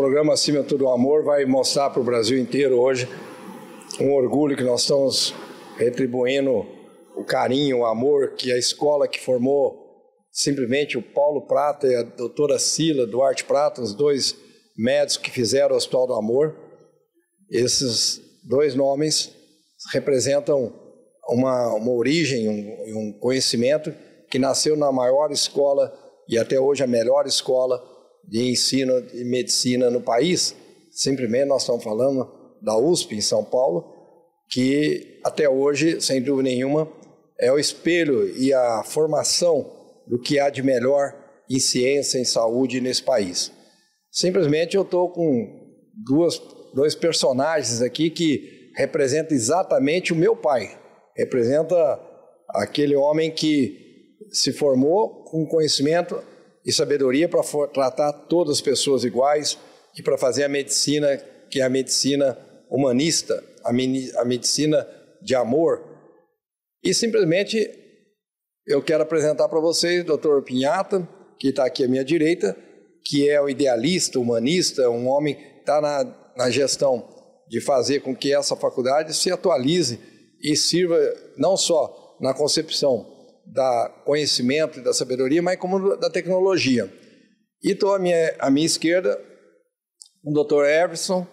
programa Acima Tudo Amor vai mostrar para o Brasil inteiro hoje um orgulho que nós estamos retribuindo o carinho, o amor que a escola que formou simplesmente o Paulo Prata e a doutora Sila Duarte Prata, os dois médicos que fizeram o Hospital do Amor, esses dois nomes representam uma, uma origem, um, um conhecimento que nasceu na maior escola e até hoje a melhor escola de ensino de medicina no país, simplesmente nós estamos falando da USP em São Paulo, que até hoje, sem dúvida nenhuma, é o espelho e a formação do que há de melhor em ciência, em saúde nesse país. Simplesmente eu estou com duas, dois personagens aqui que representam exatamente o meu pai. Representa aquele homem que se formou com conhecimento e sabedoria para tratar todas as pessoas iguais e para fazer a medicina que é a medicina humanista, a, a medicina de amor. E simplesmente eu quero apresentar para vocês o Dr. Pinhata, que está aqui à minha direita, que é o idealista, humanista, um homem que está na, na gestão de fazer com que essa faculdade se atualize e sirva não só na concepção da conhecimento e da sabedoria, mas como da tecnologia. E estou à minha, à minha esquerda o Dr. Everson,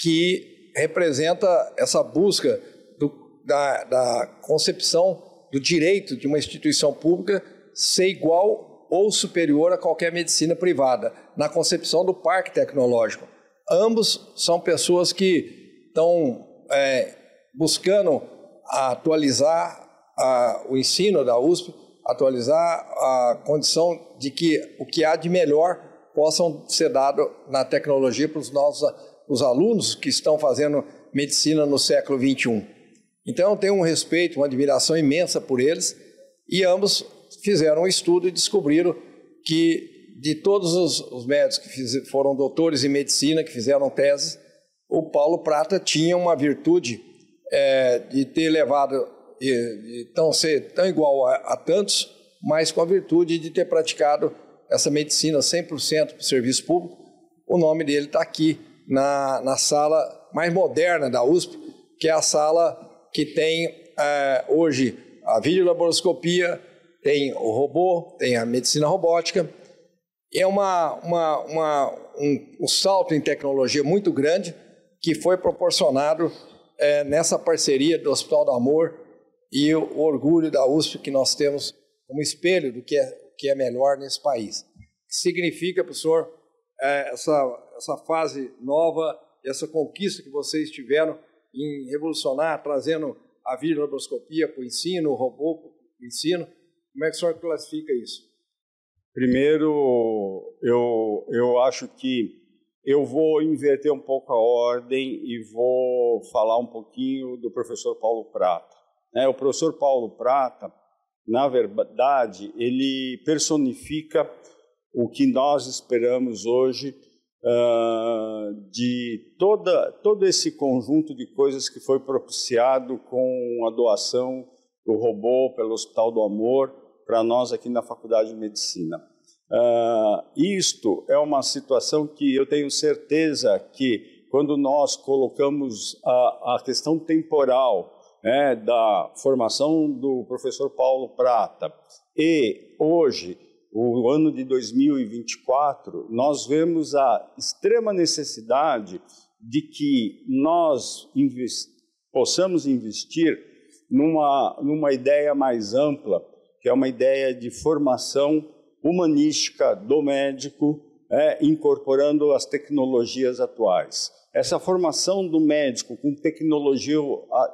que representa essa busca do, da, da concepção do direito de uma instituição pública ser igual ou superior a qualquer medicina privada, na concepção do parque tecnológico. Ambos são pessoas que estão é, buscando atualizar a, o ensino da USP, atualizar a condição de que o que há de melhor possam ser dado na tecnologia para os nossos os alunos que estão fazendo medicina no século 21. Então eu tenho um respeito, uma admiração imensa por eles e ambos fizeram um estudo e descobriram que de todos os, os médicos que fiz, foram doutores em medicina que fizeram teses, o Paulo Prata tinha uma virtude é, de ter levado e, e tão, ser tão igual a, a tantos, mas com a virtude de ter praticado essa medicina 100% para o serviço público. O nome dele está aqui na, na sala mais moderna da USP, que é a sala que tem é, hoje a videolaboroscopia, tem o robô, tem a medicina robótica. É uma, uma, uma um, um, salto em tecnologia muito grande que foi proporcionado é, nessa parceria do Hospital do Amor e o orgulho da USP que nós temos como espelho do que é, que é melhor nesse país. Significa, professor, é, essa, essa fase nova, essa conquista que vocês tiveram em revolucionar, trazendo a videolabroscopia para o ensino, o robô para o ensino. Como é que o senhor classifica isso? Primeiro, eu, eu acho que eu vou inverter um pouco a ordem e vou falar um pouquinho do professor Paulo Prata. Né? O professor Paulo Prata, na verdade, ele personifica o que nós esperamos hoje uh, de toda, todo esse conjunto de coisas que foi propiciado com a doação do robô pelo Hospital do Amor para nós aqui na Faculdade de Medicina. Uh, isto é uma situação que eu tenho certeza que, quando nós colocamos a, a questão temporal né, da formação do professor Paulo Prata e hoje, o ano de 2024, nós vemos a extrema necessidade de que nós invest possamos investir numa, numa ideia mais ampla, que é uma ideia de formação humanística do médico, é, incorporando as tecnologias atuais. Essa formação do médico com tecnologia,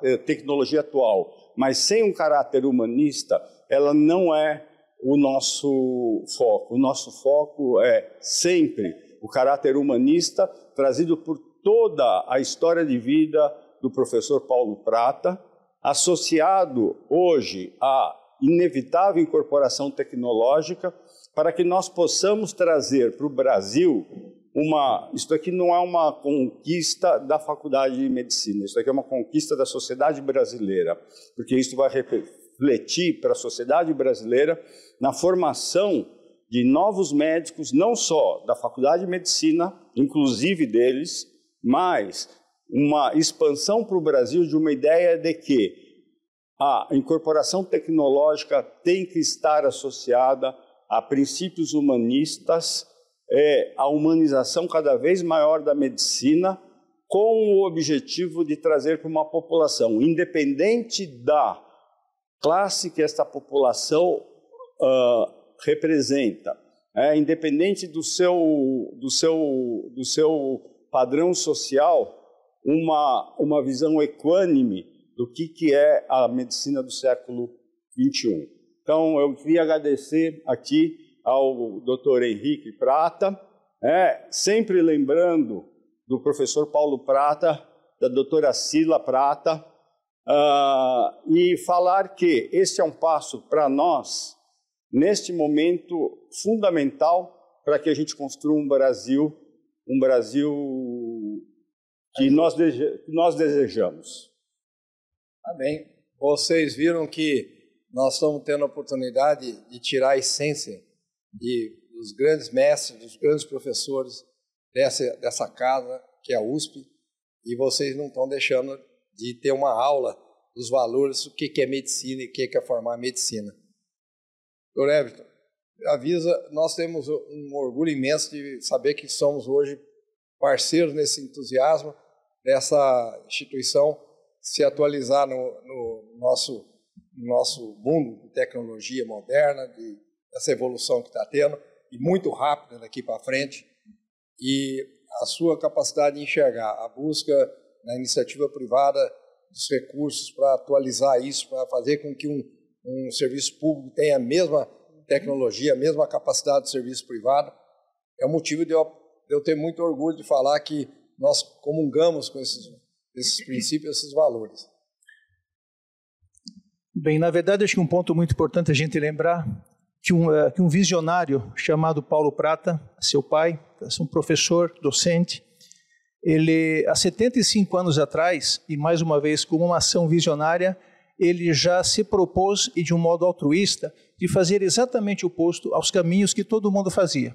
eh, tecnologia atual, mas sem um caráter humanista, ela não é o nosso foco. O nosso foco é sempre o caráter humanista trazido por toda a história de vida do professor Paulo Prata, associado hoje à inevitável incorporação tecnológica, para que nós possamos trazer para o Brasil uma. Isso aqui não é uma conquista da Faculdade de Medicina, isso aqui é uma conquista da sociedade brasileira, porque isso vai refletir para a sociedade brasileira na formação de novos médicos, não só da Faculdade de Medicina, inclusive deles, mas uma expansão para o Brasil de uma ideia de que a incorporação tecnológica tem que estar associada a princípios humanistas é, a humanização cada vez maior da medicina, com o objetivo de trazer para uma população, independente da classe que esta população uh, representa, é, independente do seu, do, seu, do seu padrão social, uma, uma visão equânime do que, que é a medicina do século XXI. Então, eu queria agradecer aqui ao Dr. Henrique Prata, é, sempre lembrando do professor Paulo Prata, da doutora Sila Prata, uh, e falar que este é um passo para nós, neste momento fundamental, para que a gente construa um Brasil, um Brasil que nós, dese nós desejamos. Amém. Vocês viram que nós estamos tendo a oportunidade de tirar a essência e dos grandes mestres, dos grandes professores dessa, dessa casa, que é a USP, e vocês não estão deixando de ter uma aula dos valores, o que, que é medicina e o que, que é formar medicina. Doutor Everton, avisa, nós temos um orgulho imenso de saber que somos hoje parceiros nesse entusiasmo dessa instituição se atualizar no, no nosso, nosso mundo de tecnologia moderna, de essa evolução que está tendo, e muito rápida daqui para frente, e a sua capacidade de enxergar, a busca na iniciativa privada dos recursos para atualizar isso, para fazer com que um, um serviço público tenha a mesma tecnologia, a mesma capacidade de serviço privado, é o motivo de eu, de eu ter muito orgulho de falar que nós comungamos com esses, esses princípios, esses valores. Bem, na verdade, acho que um ponto muito importante a gente lembrar que um, eh, que um visionário chamado Paulo Prata, seu pai, um professor, docente, ele, há 75 anos atrás, e mais uma vez com uma ação visionária, ele já se propôs, e de um modo altruísta, de fazer exatamente o oposto aos caminhos que todo mundo fazia.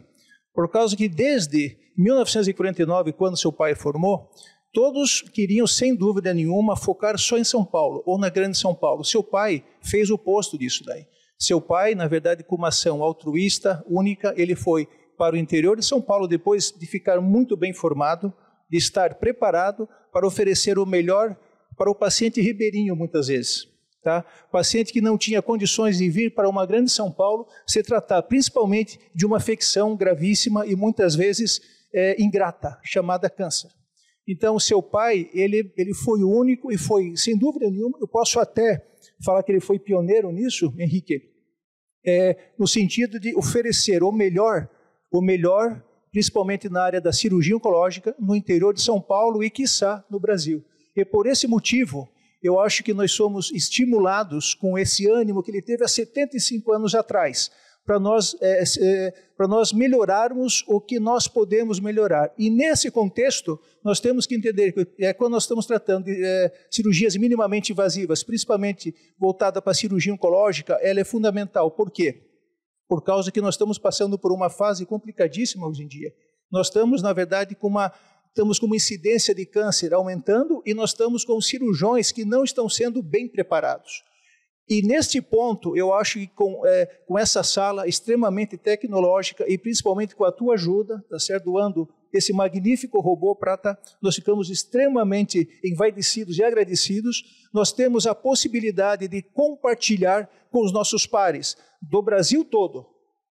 Por causa que desde 1949, quando seu pai formou, todos queriam, sem dúvida nenhuma, focar só em São Paulo ou na Grande São Paulo. Seu pai fez o oposto disso daí. Seu pai, na verdade, com uma ação altruísta única, ele foi para o interior de São Paulo depois de ficar muito bem formado, de estar preparado para oferecer o melhor para o paciente ribeirinho muitas vezes. Tá? Paciente que não tinha condições de vir para uma grande São Paulo se tratar principalmente de uma afecção gravíssima e muitas vezes é, ingrata, chamada câncer. Então, seu pai, ele, ele foi o único e foi, sem dúvida nenhuma, eu posso até falar que ele foi pioneiro nisso, Henrique, é, no sentido de oferecer o melhor, o melhor, principalmente na área da cirurgia oncológica, no interior de São Paulo e, quiçá, no Brasil. E por esse motivo, eu acho que nós somos estimulados com esse ânimo que ele teve há 75 anos atrás para nós, é, é, nós melhorarmos o que nós podemos melhorar. E nesse contexto, nós temos que entender que é, quando nós estamos tratando de é, cirurgias minimamente invasivas, principalmente voltada para a cirurgia oncológica, ela é fundamental. Por quê? Por causa que nós estamos passando por uma fase complicadíssima hoje em dia. Nós estamos, na verdade, com uma estamos com uma incidência de câncer aumentando e nós estamos com cirurgiões que não estão sendo bem preparados. E neste ponto, eu acho que com, é, com, essa sala extremamente tecnológica e principalmente com a tua ajuda, tá certo? Doando esse magnífico robô prata, nós ficamos extremamente envaidecidos e agradecidos. Nós temos a possibilidade de compartilhar com os nossos pares do Brasil todo,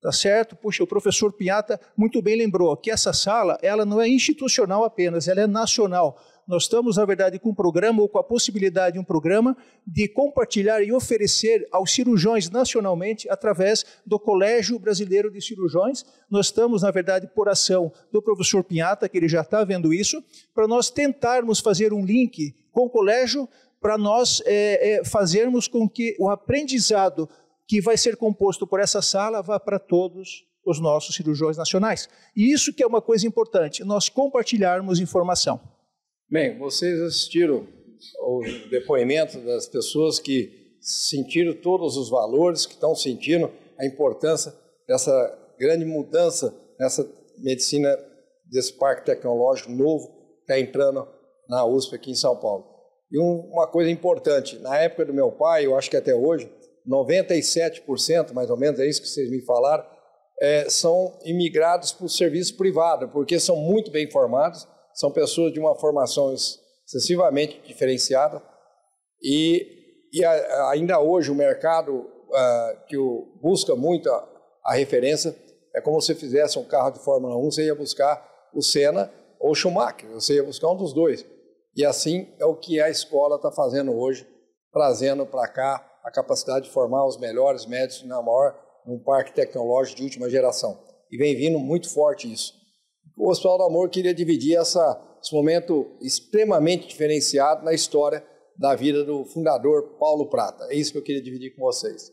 tá certo? Puxa, o professor Pinhata muito bem lembrou que essa sala, ela não é institucional apenas, ela é nacional. Nós estamos, na verdade, com um programa ou com a possibilidade de um programa de compartilhar e oferecer aos cirurgiões nacionalmente através do Colégio Brasileiro de Cirurgiões. Nós estamos, na verdade, por ação do professor Pinhata, que ele já está vendo isso, para nós tentarmos fazer um link com o colégio para nós é, é, fazermos com que o aprendizado que vai ser composto por essa sala vá para todos os nossos cirurgiões nacionais. E isso que é uma coisa importante, nós compartilharmos informação. Bem, vocês assistiram o depoimento das pessoas que sentiram todos os valores, que estão sentindo a importância dessa grande mudança nessa medicina, desse parque tecnológico novo que está entrando na USP aqui em São Paulo. E uma coisa importante, na época do meu pai, eu acho que até hoje, 97% mais ou menos, é isso que vocês me falaram, é, são imigrados para o serviço privado, porque são muito bem formados, são pessoas de uma formação excessivamente diferenciada e, e a, ainda hoje o mercado ah, que o, busca muito a, a, referência é como se fizesse um carro de Fórmula 1, você ia buscar o Senna ou o Schumacher, você ia buscar um dos dois. E assim é o que a escola está fazendo hoje, trazendo para cá a capacidade de formar os melhores médicos na maior, num parque tecnológico de última geração. E vem vindo muito forte isso. O Hospital do Amor queria dividir essa, esse momento extremamente diferenciado na história da vida do fundador Paulo Prata. É isso que eu queria dividir com vocês.